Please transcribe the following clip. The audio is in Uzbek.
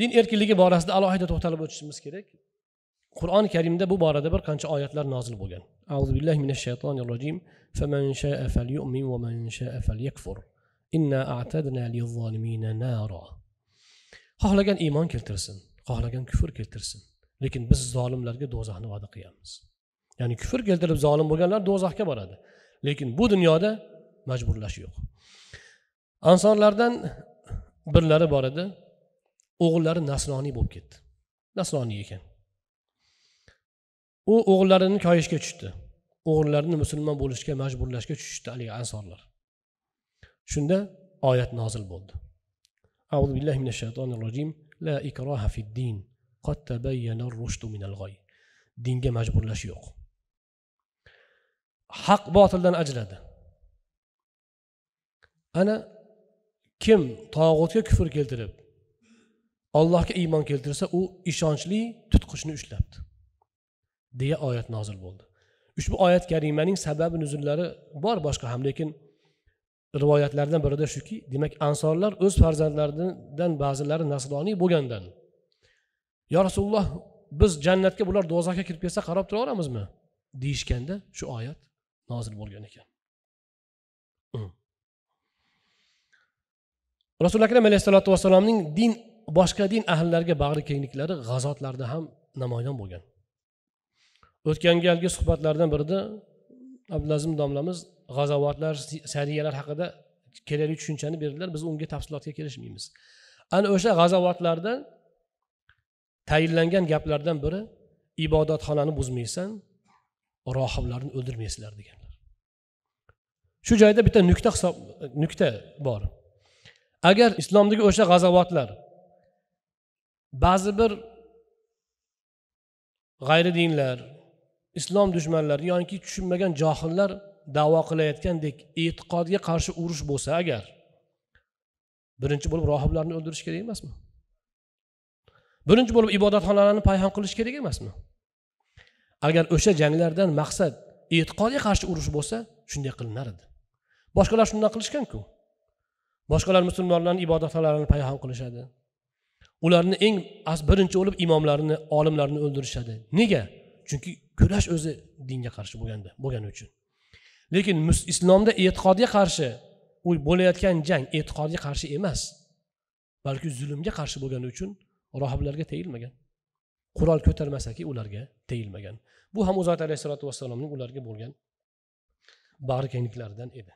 din erkinligi borasida alohida to'xtalib o'tishimiz kerak qur'oni karimda bu borada bir qancha oyatlar nozil bo'lgan azu minash shaytonir rojim فمن شاء فليؤمن ومن شاء فليكفر إنا أعتدنا للظالمين نارا xohlagan iymon keltirsin xohlagan kufr keltirsin lekin biz zolimlarga do'zaxni va'da qilyapmiz ya'ni kufr keltirib zolim bo'lganlar do'zaxga boradi lekin bu dunyoda majburlash yo'q ansorlardan birlari bor edi o'g'illari nasroniy bo'lib ketdi nasroniy ekan u o'g'illarini koyishga tushdi o'g'illarini musulmon bo'lishga majburlashga tushishdi haligi ansorlar shunda oyat nozil bo'ldi أعوذ billahi mina shaytonir rojim la ikroha في الدين dinga majburlash yo'q haq botildan ajradi ana kim tog'utga kufr keltirib allohga iymon keltirsa u ishonchli tutqichni ushlabdi deya oyat nozil bo'ldi ushbu oyat karimaning sababi nuzullari bor boshqa ham lekin rivoyatlardan birida shuki demak ansorlar o'z farzandlaridan ba'zilari nasroniy bo'lgandan yo rasululloh biz jannatga bular do'zaxga kirib ketsa qarab turaveramizmi deyishganda shu oyat nozil bo'lgan ekan rasuli akram alayhisalotu vassalomning din boshqa din ahllariga bag'ri kengliklari g'azotlarda ham namoyon bo'lgan o'tgan galgi suhbatlardan birida abdulazim domlamiz g'azovatlar sariyalar haqida kerakli tushunchani berdilar biz unga tafsilotga kelishmaymiz ana o'sha g'azovatlarda tayinlangan gaplardan biri ibodatxonani buzmaysan rohiblarni o'ldirmaysizlar deganlar shu joyda bitta nuqta hisob nuqta bor agar islomdagi o'sha g'azovatlar ba'zi bir g'ayri dinlar islom dushmanlari yoki tushunmagan johillar davo qilayotgandek e'tiqodga qarshi urush bo'lsa agar birinchi bo'lib rohiblarni o'ldirish kerak emasmi birinchi bo'lib ibodatxonalarni payhon qilish kerak emasmi agar o'sha janglardan maqsad e'tiqodga qarshi urush bo'lsa shunday qilinar edi boshqalar shundan qilishganku boshqalar musulmonlarni ibodatxonalarini payhon qilishadi ularni eng birinchi bo'lib imomlarni olimlarni o'ldirishadi nega chunki kurash o'zi dinga qarshi bo'lganda bo'lgani uchun lekin islomda e'tiqodga qarshi u bo'layotgan jang e'tiqodga qarshi emas balki zulmga qarshi bo'lgani uchun rohiblarga tegilmagan qurol ko'tarmasaki ularga tegilmagan bu ham o'zi alayhisalotu vassalomning ularga bo'lgan bag'rikengliklaridan edi